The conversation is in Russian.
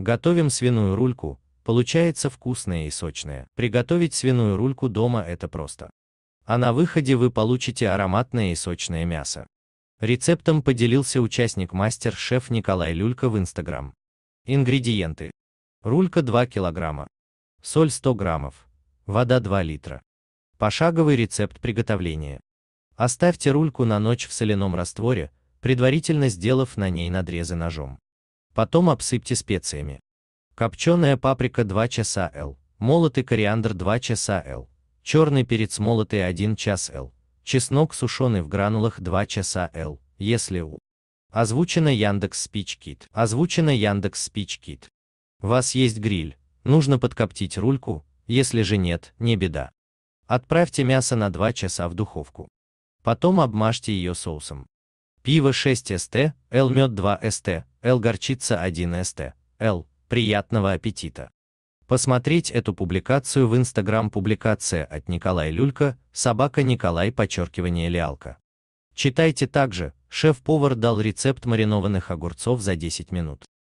Готовим свиную рульку, получается вкусная и сочная. Приготовить свиную рульку дома это просто. А на выходе вы получите ароматное и сочное мясо. Рецептом поделился участник мастер-шеф Николай Люлька в Инстаграм. Ингредиенты. Рулька 2 килограмма, Соль 100 граммов, Вода 2 литра. Пошаговый рецепт приготовления. Оставьте рульку на ночь в соляном растворе, предварительно сделав на ней надрезы ножом. Потом обсыпьте специями. Копченая паприка 2 часа л. Молотый кориандр 2 часа л. Черный перец молотый 1 час л. Чеснок сушеный в гранулах 2 часа л. Если у. Озвучено Яндекс Спичкит. Озвучено Яндекс Спичкит. Вас есть гриль. Нужно подкоптить рульку, если же нет, не беда. Отправьте мясо на 2 часа в духовку. Потом обмажьте ее соусом. Пиво 6СТ, Л мед 2СТ, Л горчица 1СТ, Л. Приятного аппетита! Посмотреть эту публикацию в Instagram публикация от Николая Люлька, собака Николай подчеркивание Лиалка. Читайте также, шеф-повар дал рецепт маринованных огурцов за 10 минут.